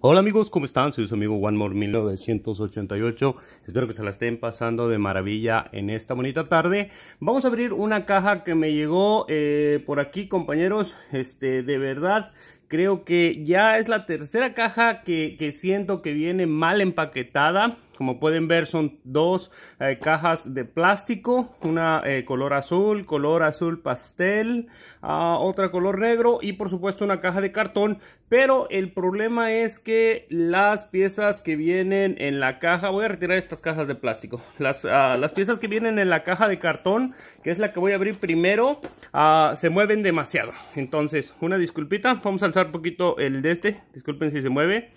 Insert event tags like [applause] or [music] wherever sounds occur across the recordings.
Hola amigos, ¿cómo están? Soy su amigo OneMore1988. Espero que se la estén pasando de maravilla en esta bonita tarde. Vamos a abrir una caja que me llegó eh, por aquí, compañeros. Este, de verdad, creo que ya es la tercera caja que siento que viene mal empaquetada. Como pueden ver son dos eh, cajas de plástico, una eh, color azul, color azul pastel, ah, otra color negro y por supuesto una caja de cartón. Pero el problema es que las piezas que vienen en la caja, voy a retirar estas cajas de plástico, las, ah, piezas que vienen en la caja de cartón, que es la que voy a abrir primero, ah, se mueven demasiado. Entonces, una disculpita, vamos a alzar un poquito el de este, disculpen si se mueve,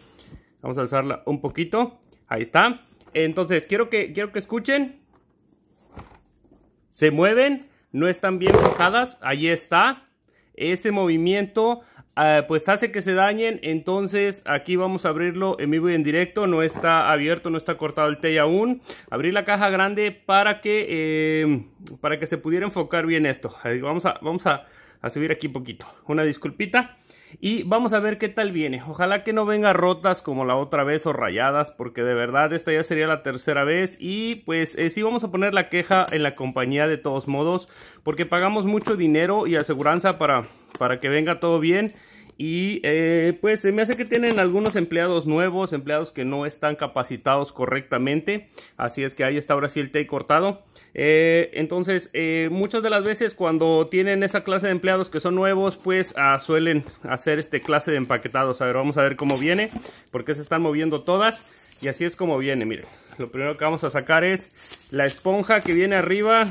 vamos a alzarla un poquito. Ahí está. Entonces, quiero que, quiero que escuchen. Se mueven, no están bien fijadas, ahí está. Ese movimiento ah, pues hace que se dañen, entonces aquí vamos a abrirlo en vivo y en directo, no está abierto, no está cortado el T aún. Abrir la caja grande para que, em, para que se pudiera enfocar bien esto. Vamos a, vamos a subir aquí un poquito, una disculpita. Y vamos a ver qué tal viene. Ojalá que no venga rotas como la otra vez o rayadas. Porque de verdad esta ya sería la tercera vez. Y pues eh, sí vamos a poner la queja en la compañía de todos modos. Porque pagamos mucho dinero y aseguranza para, para que venga todo bien. Y eh, pues se me hace que tienen algunos empleados nuevos, empleados que no están capacitados correctamente. Así es que ahí está ahora sí el té cortado. Eh, entonces, eh, muchas de las veces cuando tienen esa clase de empleados que son nuevos, pues ah, suelen hacer este clase de empaquetados. A ver, vamos a ver cómo viene, porque se están moviendo todas. Y así es como viene, miren. Lo primero que vamos a sacar es la esponja que viene arriba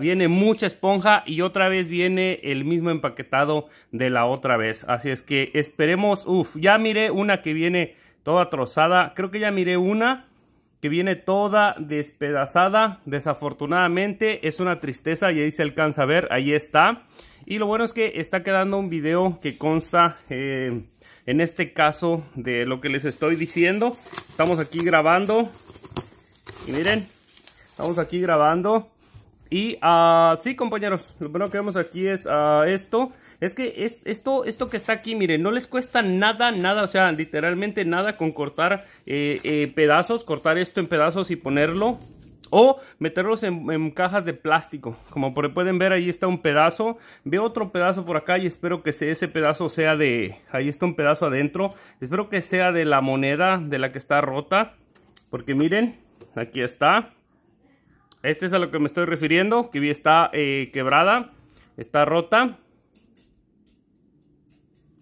viene mucha esponja y otra vez viene el mismo empaquetado de la otra vez. Así es que esperemos, Uf, ya miré una que viene toda trozada, creo que ya miré una que viene toda despedazada, desafortunadamente, es una tristeza y ahí se alcanza a ver, ahí está. Y lo bueno es que está quedando un video que consta, eh, en este caso, de lo que les estoy diciendo. Estamos aquí grabando, y miren, estamos aquí grabando y ah, sí, compañeros, lo primero que vemos aquí es a ah, esto. Es que esto, esto que está aquí, miren, no les cuesta nada, nada, o sea, literalmente nada con cortar eh, eh, pedazos, cortar esto en pedazos y ponerlo. O meterlos en, en, cajas de plástico. Como pueden ver, ahí está un pedazo. Veo otro pedazo por acá y espero que ese pedazo sea de... Ahí está un pedazo adentro. Espero que sea de la moneda de la que está rota. Porque miren, aquí está. Este es a lo que me estoy refiriendo, que está eh, quebrada, está rota.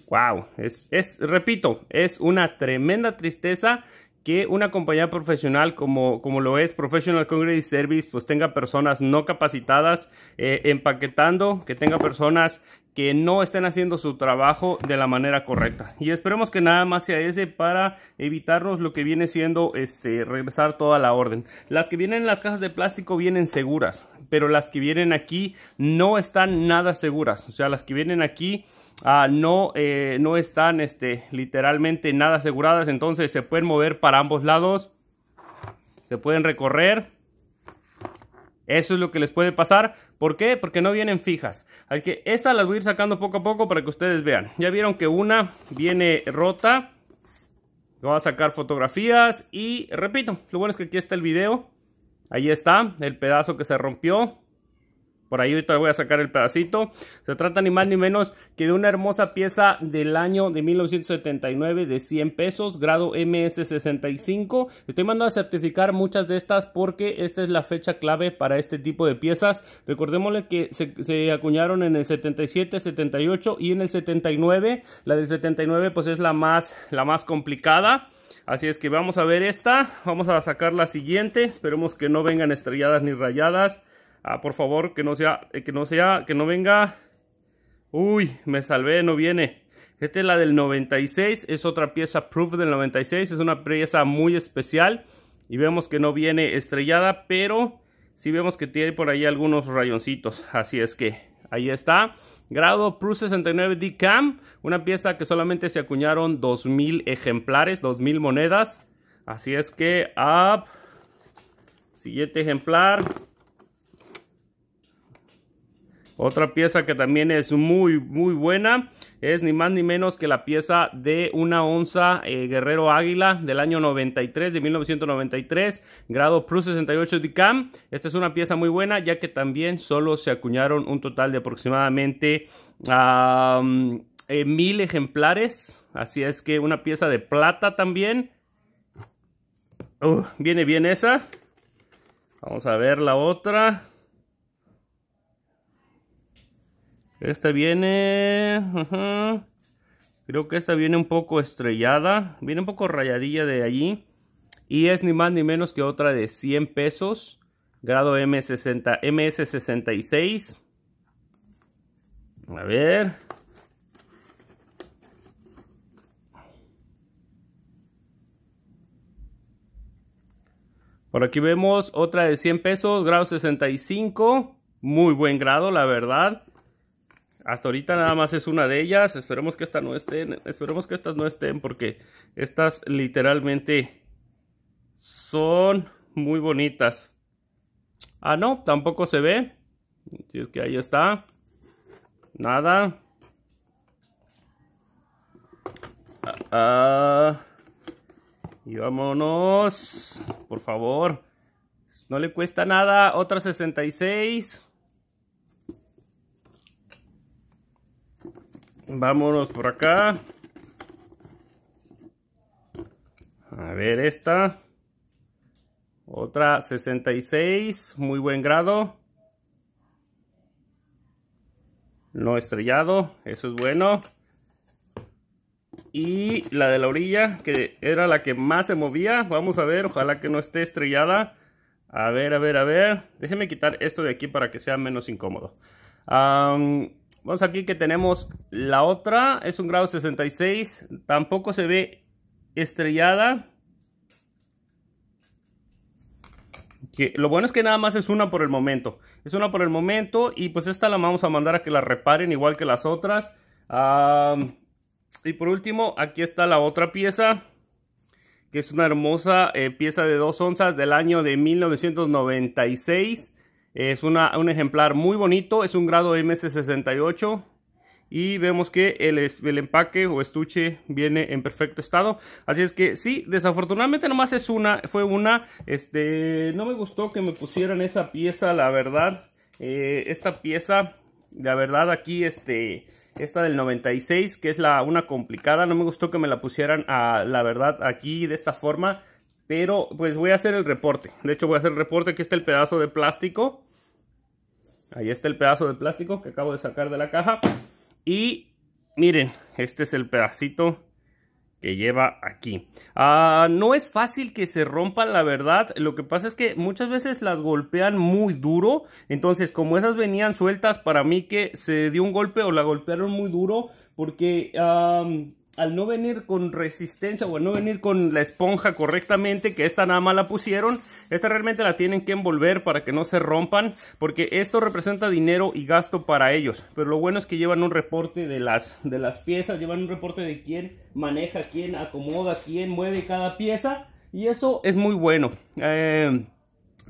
Wow, es, repito, es una tremenda tristeza que una compañía profesional como, como lo es Professional Congress Service pues tenga personas no capacitadas eh, empaquetando, que tenga personas que no estén haciendo su trabajo de la manera correcta. Y esperemos que nada más sea ese para evitarnos lo que viene siendo este regresar toda la orden. Las que vienen en las cajas de plástico vienen seguras, pero las que vienen aquí no están nada seguras. O sea, las que vienen aquí ah, no, eh, no están este, literalmente nada aseguradas, entonces se pueden mover para ambos lados, se pueden recorrer. Eso es lo que les puede pasar ¿Por qué? Porque no vienen fijas. Así que esa las voy a ir sacando poco a poco para que ustedes vean. Ya vieron que una viene rota. Voy a sacar fotografías y repito, lo bueno es que aquí está el video. Ahí está el pedazo que se rompió. Por ahí ahorita voy a sacar el pedacito. Se trata ni más ni menos que de una hermosa pieza del año de 1979 de 100 pesos, grado MS65. Estoy mandando a certificar muchas de estas porque esta es la fecha clave para este tipo de piezas. Recordémosle que se, acuñaron en el 77, 78 y en el 79. La del 79 pues es la más, la más complicada. Así es que vamos a ver esta, vamos a sacar la siguiente, esperemos que no vengan estrelladas ni rayadas. Ah, por favor, que no sea, eh, que no sea, que no venga. Uy, me salvé, no viene. Esta es la del 96, es otra pieza proof del 96, es una pieza muy especial. Y vemos que no viene estrellada, pero sí vemos que tiene por ahí algunos rayoncitos. Así es que ahí está. Grado Proof 69 D Cam, una pieza que solamente se acuñaron 2000 ejemplares, 2000 monedas. Así es que, up. Siguiente ejemplar. Otra pieza que también es muy, muy buena es ni más ni menos que la pieza de una onza eh, Guerrero Águila del año 93, de 1993, grado Plus 68 DICAM. Esta es una pieza muy buena ya que también solo se acuñaron un total de aproximadamente eh, mil ejemplares. Así es que una pieza de plata también. Uh, viene bien esa. Vamos a ver la otra. Esta viene... creo que esta viene un poco estrellada. Viene un poco rayadilla de allí. Y es ni más ni menos que otra de 100 pesos. Grado M60, MS66. A ver. Por aquí vemos otra de 100 pesos, grado 65. Muy buen grado, la verdad. Hasta ahorita nada más es una de ellas. Esperemos que estas no estén. Esperemos que estas no estén porque estas literalmente son muy bonitas. Ah, no, tampoco se ve. Si es que ahí está. Nada. Ah, ah. y vámonos. Por favor. No le cuesta nada. Otra 66. Vámonos por acá. A ver esta. Otra 66, muy buen grado. No estrellado, eso es bueno. Y la de la orilla, que era la que más se movía. Vamos a ver, ojalá que no esté estrellada. A ver, a ver, a ver. déjeme quitar esto de aquí para que sea menos incómodo. Vamos aquí que tenemos la otra, es un grado 66, tampoco se ve estrellada. Que, lo bueno es que nada más es una por el momento. Es una por el momento y pues esta la vamos a mandar a que la reparen igual que las otras. y por último, aquí está la otra pieza, que es una hermosa eh, pieza de 2 onzas del año de 1996. Es una, un ejemplar muy bonito, es un grado MS68 y vemos que el, empaque o estuche viene en perfecto estado. Así es que sí, desafortunadamente nomás es una, fue una. Este, no me gustó que me pusieran esa pieza, la verdad. Eh, esta pieza, la verdad aquí, este, esta del 96, que es la una complicada, no me gustó que me la pusieran, a, la verdad, aquí de esta forma. Pero pues voy a hacer el reporte. De hecho voy a hacer el reporte. Aquí está el pedazo de plástico. Ahí está el pedazo de plástico que acabo de sacar de la caja. Y miren, este es el pedacito que lleva aquí. Ah, no es fácil que se rompan, la verdad. Lo que pasa es que muchas veces las golpean muy duro. Entonces, como esas venían sueltas, para mí que se dio un golpe o la golpearon muy duro. Porque al no venir con resistencia o al no venir con la esponja correctamente, que esta nada más la pusieron, esta realmente la tienen que envolver para que no se rompan, porque esto representa dinero y gasto para ellos. Pero lo bueno es que llevan un reporte de las, de las piezas, llevan un reporte de quién maneja, quién acomoda, quién mueve cada pieza, y eso es muy bueno. Eh,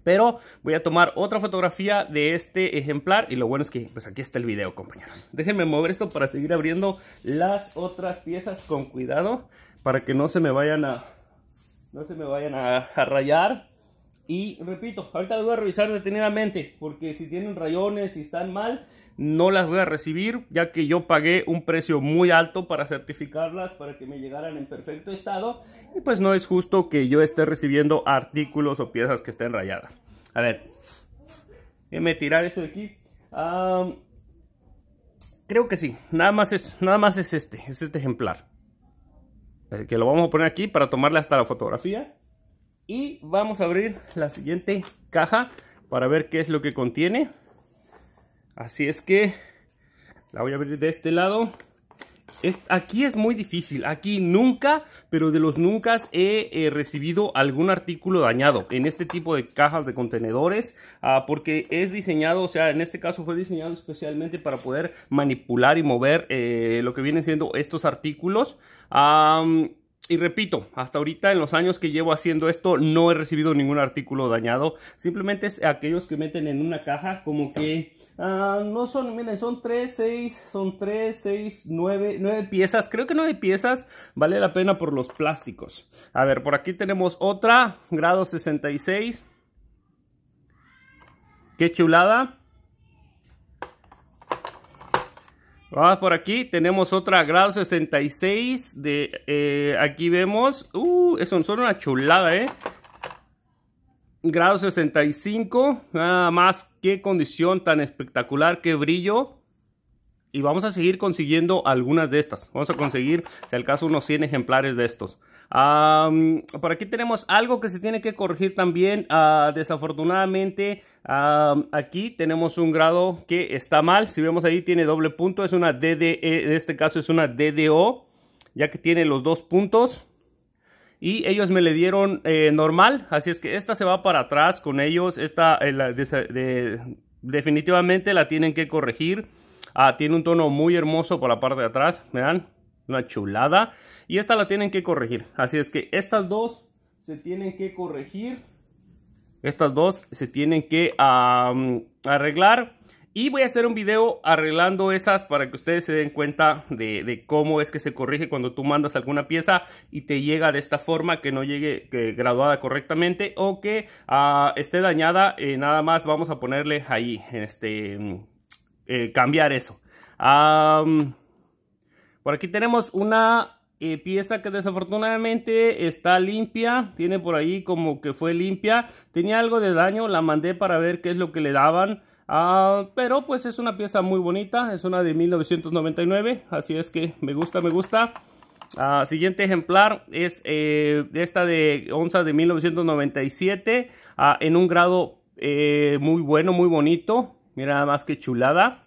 pero voy a tomar otra fotografía de este ejemplar y lo bueno es que pues aquí está el video compañeros. Déjenme mover esto para seguir abriendo las otras piezas con cuidado para que no se me vayan a, no se me vayan a, a rayar y repito, ahorita las voy a revisar detenidamente porque si tienen rayones, si están mal, no las voy a recibir ya que yo pagué un precio muy alto para certificarlas, para que me llegaran en perfecto estado y pues no es justo que yo esté recibiendo artículos o piezas que estén rayadas. A ver, déjenme tirar eso de aquí. creo que sí, nada más es, nada más es este, es este ejemplar. Eh, que lo vamos a poner aquí para tomarle hasta la fotografía. Y vamos a abrir la siguiente caja para ver qué es lo que contiene. Así es que la voy a abrir de este lado. Es, aquí es muy difícil. Aquí nunca, pero de los nunca he eh, recibido algún artículo dañado en este tipo de cajas de contenedores. Ah, porque es diseñado, o sea, en este caso fue diseñado especialmente para poder manipular y mover eh, lo que vienen siendo estos artículos. Y repito, hasta ahorita en los años que llevo haciendo esto no he recibido ningún artículo dañado. Simplemente es aquellos que meten en una caja como que... Ah, no son, miren, son 3, 6, son 3, 6, 9, 9 piezas. Creo que 9 piezas vale la pena por los plásticos. A ver, por aquí tenemos otra, grado 66. Qué chulada. Vamos por aquí, tenemos otra grado 66 de, eh, aquí vemos, uh, eso son una chulada, eh. Grado 65, nada más, qué condición tan espectacular, qué brillo. Y vamos a seguir consiguiendo algunas de estas. Vamos a conseguir, si al caso, unos 100 ejemplares de estos por aquí tenemos algo que se tiene que corregir también. Ah, desafortunadamente, aquí tenemos un grado que está mal. Si vemos ahí, tiene doble punto. Es una DDE, en este caso es una DDO, ya que tiene los dos puntos. Y ellos me le dieron eh, normal, así es que esta se va para atrás con ellos. Esta eh, definitivamente la tienen que corregir. Ah, tiene un tono muy hermoso por la parte de atrás, vean, una chulada. Y esta la tienen que corregir. Así es que estas dos se tienen que corregir. Estas dos se tienen que arreglar. Y voy a hacer un video arreglando esas para que ustedes se den cuenta de, cómo es que se corrige cuando tú mandas alguna pieza y te llega de esta forma que no llegue graduada correctamente o que ah, esté dañada. Eh, nada más vamos a ponerle ahí, este, mm, eh, cambiar eso. por aquí tenemos una eh, pieza que desafortunadamente está limpia, tiene por ahí como que fue limpia, tenía algo de daño, la mandé para ver qué es lo que le daban, ah, pero pues es una pieza muy bonita, es una de 1999, así es que me gusta, me gusta. Ah, siguiente ejemplar es eh, esta de onza de 1997 ah, en un grado eh, muy bueno, muy bonito. Mira nada más que chulada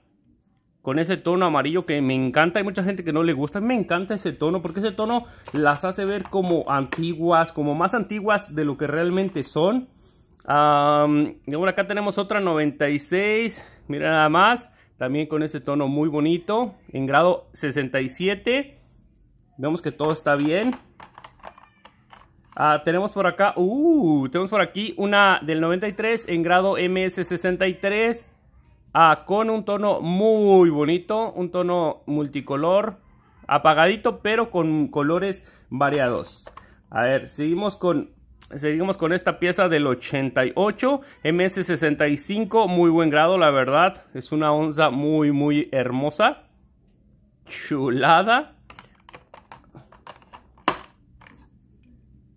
con ese tono amarillo que me encanta. Hay mucha gente que no le gusta. Me encanta ese tono porque ese tono las hace ver como antiguas, como más antiguas de lo que realmente son. y acá tenemos otra 96. Mira nada más. También con ese tono muy bonito. En grado 67. Vemos que todo está bien. Ah, tenemos por acá, uh, tenemos por aquí una del 93 en grado MS63 ah, con un tono muy bonito, un tono multicolor, apagadito, pero con colores variados. A ver, seguimos con, seguimos con esta pieza del 88, MS65, muy buen grado, la verdad. Es una onza muy, muy hermosa. Chulada.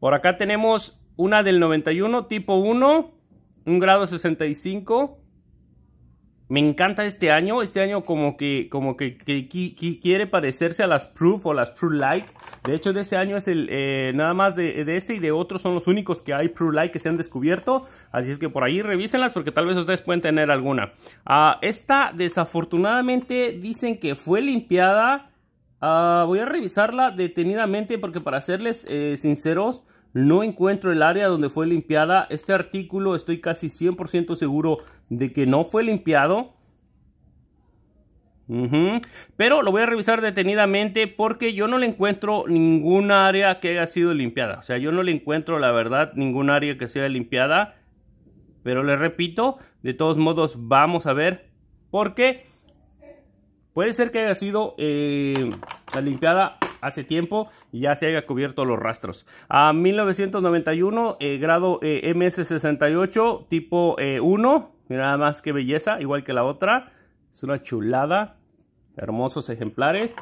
Por acá tenemos una del 91, tipo 1, un grado 65 me encanta este año. Este año como que, como que, quiere parecerse a las Proof o las Proof Like. De hecho, de ese año es el, eh, nada más de, este y de otros son los únicos que hay Proof Like que se han descubierto. Así es que por ahí revísenlas porque tal vez ustedes pueden tener alguna. Ah, esta desafortunadamente dicen que fue limpiada. Ah, voy a revisarla detenidamente porque para serles eh, sinceros, no encuentro el área donde fue limpiada. Este artículo estoy casi 100% seguro de que no fue limpiado. Pero lo voy a revisar detenidamente porque yo no le encuentro ninguna área que haya sido limpiada. O sea, yo no le encuentro, la verdad, ningún área que sea limpiada. Pero le repito, de todos modos, vamos a ver. Porque puede ser que haya sido eh, la limpiada hace tiempo y ya se haya cubierto los rastros. A 1991, eh, grado eh, MS68, tipo 1. Eh, Mira nada más que belleza, igual que la otra. Es una chulada. Hermosos ejemplares.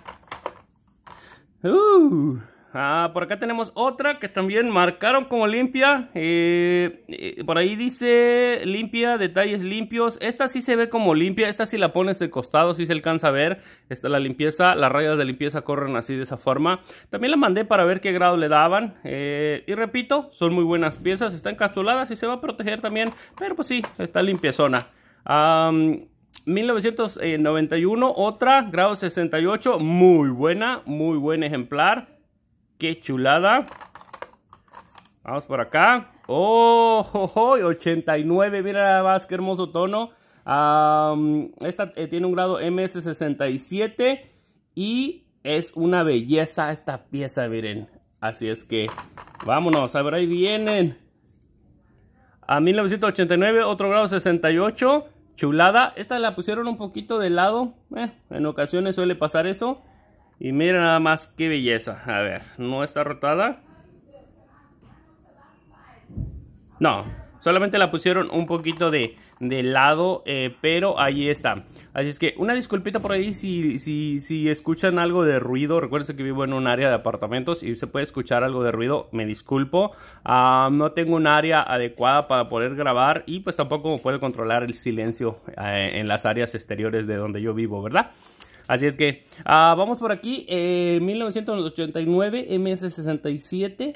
Uh. Ah, por acá tenemos otra que también marcaron como limpia. Eh, eh, por ahí dice limpia, detalles limpios. Esta sí se ve como limpia. Esta sí la pones de costado, si se alcanza a ver. Esta la limpieza, las rayas de limpieza corren así de esa forma. También la mandé para ver qué grado le daban. Eh, y repito, son muy buenas piezas. están encapsulada, y se va a proteger también. Pero pues sí, está limpiezona. 1991, otra, grado 68, muy buena, muy buen ejemplar. Qué chulada. Vamos por acá. ¡Oh! oh, 89. Mira nada más qué hermoso tono. esta eh, tiene un grado MS67. Y es una belleza esta pieza, miren. Así es que vámonos. A ver, ahí vienen. A 1989, otro grado 68. Chulada. Esta la pusieron un poquito de lado. Eh, en ocasiones suele pasar eso. Y mira nada más qué belleza. A ver, ¿no está rotada? No, solamente la pusieron un poquito de, de lado, eh, pero ahí está. Así es que una disculpita por ahí si, si, si escuchan algo de ruido. Recuerden que vivo en un área de apartamentos y se puede escuchar algo de ruido. Me disculpo. Ah, no tengo un área adecuada para poder grabar y pues tampoco puedo controlar el silencio eh, en las áreas exteriores de donde yo vivo, ¿verdad? Así es que ah, vamos por aquí. 1989 eh, MS67.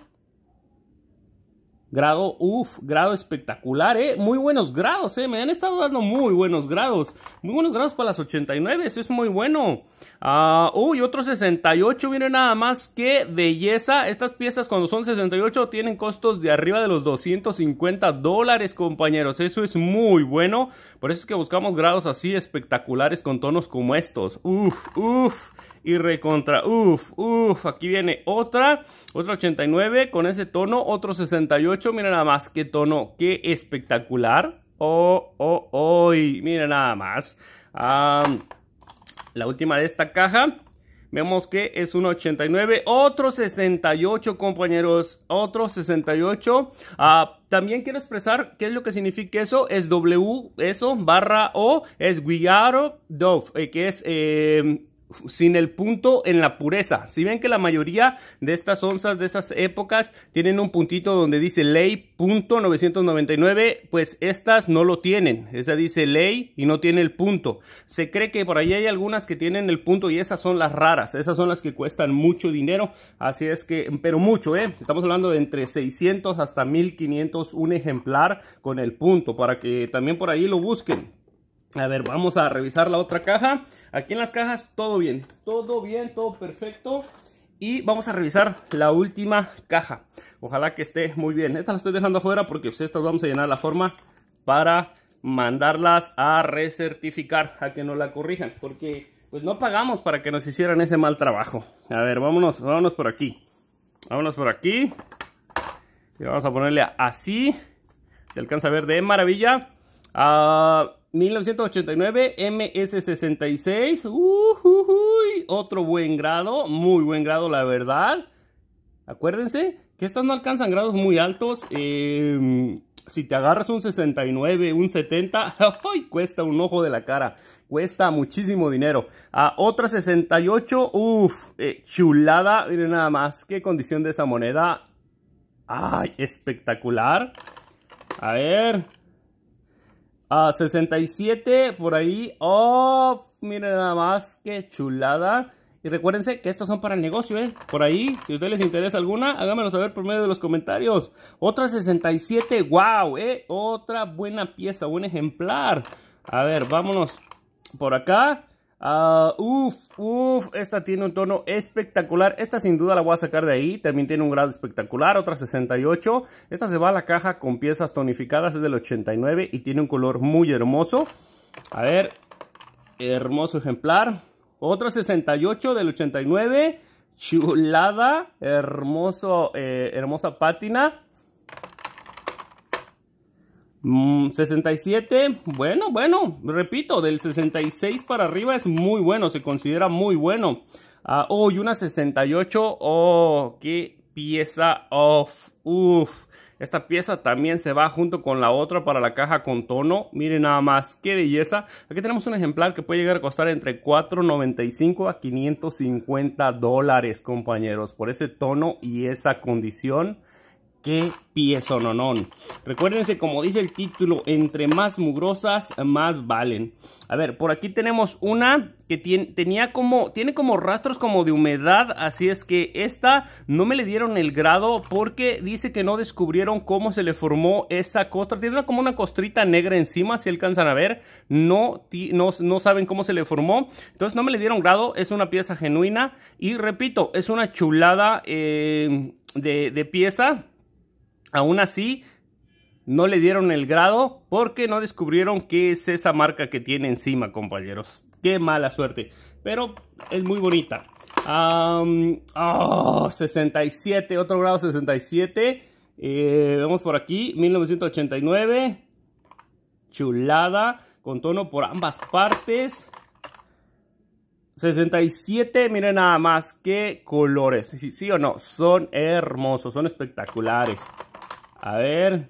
Grado, uff, grado espectacular, ¿eh? Muy buenos grados, ¿eh? Me han estado dando muy buenos grados. Muy buenos grados para las 89, eso es muy bueno. Uh, uy, otro 68, viene nada más que belleza. Estas piezas cuando son 68 tienen costos de arriba de los 250 dólares, compañeros. Eso es muy bueno. Por eso es que buscamos grados así espectaculares con tonos como estos. Uff, uff y recontra. Uf, uf, aquí viene otra, otra 89 con ese tono, otro 68. Mira nada más, qué tono, qué espectacular. Oh, oh, oh, mira nada más. la última de esta caja. Vemos que es un 89, otro 68 compañeros, otro 68. Ah, también quiero expresar qué es lo que significa eso. Es W, eso, barra O, es guillaro Dove, eh, que es eh, sin el punto en la pureza. Si ven que la mayoría de estas onzas de esas épocas tienen un puntito donde dice ley punto 999, pues estas no lo tienen. Esa dice ley y no tiene el punto. Se cree que por ahí hay algunas que tienen el punto y esas son las raras. Esas son las que cuestan mucho dinero. Así es que, pero mucho, ¿eh? Estamos hablando de entre 600 hasta 1500 un ejemplar con el punto para que también por ahí lo busquen. A ver, vamos a revisar la otra caja. Aquí en las cajas todo bien, todo bien, todo perfecto. Y vamos a revisar la última caja. Ojalá que esté muy bien. Esta la estoy dejando afuera porque pues, estas vamos a llenar la forma para mandarlas a recertificar, a que nos la corrijan. Porque pues no pagamos para que nos hicieran ese mal trabajo. A ver, vámonos, vámonos por aquí. Vámonos por aquí. Y vamos a ponerle así. Se alcanza a ver de maravilla. Ah, 1989 MS66. Uy, otro buen grado, muy buen grado la verdad. Acuérdense que estas no alcanzan grados muy altos. Em, si te agarras un 69, un 70, [laughs] ¡ay! cuesta un ojo de la cara. Cuesta muchísimo dinero. A otra 68, uff, eh, chulada. Miren nada más, qué condición de esa moneda. ¡Ay, espectacular! A ver, Ah, a 67 por ahí. Oh, miren nada más, qué chulada. Y recuérdense que estos son para el negocio, ¿eh? Por ahí, si a ustedes les interesa alguna, háganmelo saber por medio de los comentarios. Otra 67, wow, ¿eh? Otra buena pieza, buen ejemplar. A ver, vámonos por acá ah, uf, uf, esta tiene un tono espectacular. Esta sin duda la voy a sacar de ahí. También tiene un grado espectacular, otra 68. Esta se va a la caja con piezas tonificadas, es del 89 y tiene un color muy hermoso. A ver, hermoso ejemplar. Otra 68 del 89. Chulada, hermoso, eh, hermosa pátina. 67, mm, bueno, bueno, repito, del 66 para arriba es muy bueno, se considera muy bueno. oh, y una 68, oh, qué pieza of uff. Esta pieza también se va junto con la otra para la caja con tono. Miren nada más, qué belleza. Aquí tenemos un ejemplar que puede llegar a costar entre 4.95 a 550 dólares, compañeros, por ese tono y esa condición qué no. Recuérdense, como dice el título, entre más mugrosas, más valen. A ver, por aquí tenemos una que tiene, tenía como, tiene como rastros como de humedad, así es que esta no me le dieron el grado porque dice que no descubrieron cómo se le formó esa costra. Tiene como una costrita negra encima, si alcanzan a ver, no, no, saben cómo se le formó. Entonces no me le dieron grado, es una pieza genuina y repito, es una chulada eh, de pieza. Aún así, no le dieron el grado porque no descubrieron qué es esa marca que tiene encima, compañeros. Qué mala suerte. Pero es muy bonita. 67, ah, otro grado 67. Eh, vemos por aquí, 1989. Chulada, con tono por ambas partes. 67, miren nada más, qué colores, sí o no, son hermosos, son espectaculares. A ver.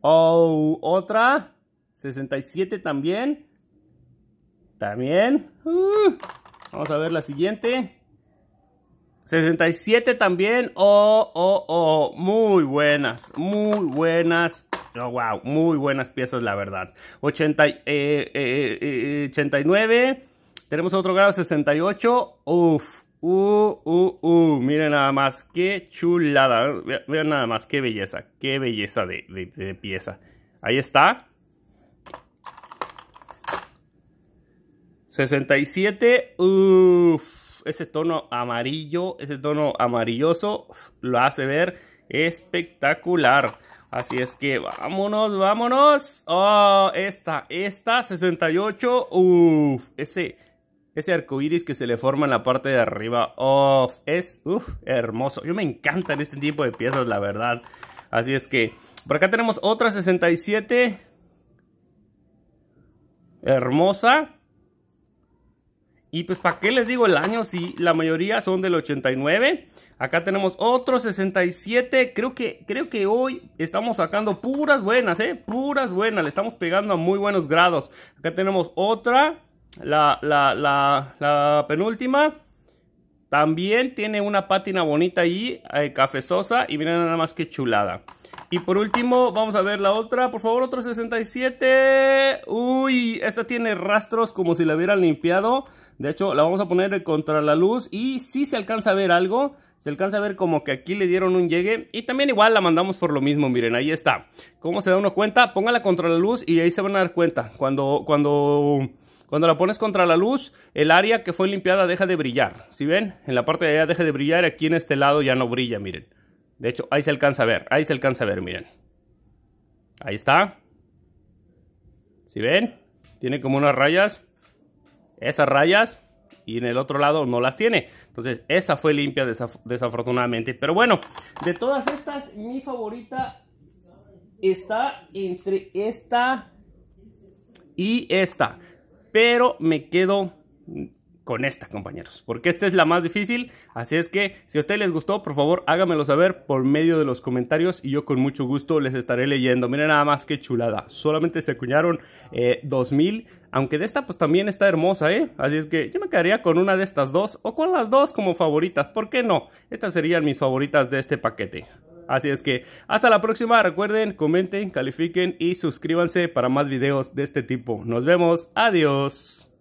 Oh, otra. 67 también. También. Uh. vamos a ver la siguiente. 67 también. Oh, oh, oh. Muy buenas. Muy buenas. Oh, wow. Muy buenas piezas, la verdad. 80, 89. Eh, eh, eh, Tenemos otro grado 68. Uf. Uh, uh, uh, miren nada más, qué chulada, vean nada más, qué belleza, qué belleza de, de, de pieza. Ahí está. 67, uff, ese tono amarillo, ese tono amarilloso lo hace ver espectacular. Así es que vámonos, vámonos. Oh, esta, esta, 68, uff, ese ese iris que se le forma en la parte de arriba. es hermoso. Yo me encantan este tipo de piezas, la verdad. Así es que... Por acá tenemos otra 67. Hermosa. Y pues, ¿para qué les digo el año si la mayoría son del 89? Acá tenemos otro 67. Creo que, creo que hoy estamos sacando puras buenas, ¿eh? Puras buenas. Le estamos pegando a muy buenos grados. Acá tenemos otra la, la, la, penúltima también tiene una pátina bonita Ahí, eh, cafezosa. Y miren nada más que chulada. Y por último, vamos a ver la otra. Por favor, otro 67. Uy, esta tiene rastros como si la hubieran limpiado. De hecho, la vamos a poner contra la luz. Y si se alcanza a ver algo. Se alcanza a ver como que aquí le dieron un llegue. Y también igual la mandamos por lo mismo, miren, ahí está. ¿Cómo se da uno cuenta? Póngala contra la luz y ahí se van a dar cuenta. Cuando, cuando cuando la pones contra la luz, el área que fue limpiada deja de brillar. Si ven, en la parte de allá deja de brillar, aquí en este lado ya no brilla, miren. De hecho, ahí se alcanza a ver, ahí se alcanza a ver, miren. Ahí está. Si ven, tiene como unas rayas. Esas rayas y en el otro lado no las tiene. Entonces, esa fue limpia desafortunadamente. Pero bueno, de todas estas, mi favorita está entre esta y esta pero me quedo con esta, compañeros, porque esta es la más difícil. Así es que si a ustedes les gustó, por favor háganmelo saber por medio de los comentarios y yo con mucho gusto les estaré leyendo. Miren nada más que chulada, solamente se cuñaron 2000. Eh, aunque de esta pues también está hermosa, ¿eh? Así es que yo me quedaría con una de estas dos o con las dos como favoritas, ¿por qué no? Estas serían mis favoritas de este paquete. Así es que hasta la próxima, recuerden, comenten, califiquen y suscríbanse para más videos de este tipo. Nos vemos, adiós.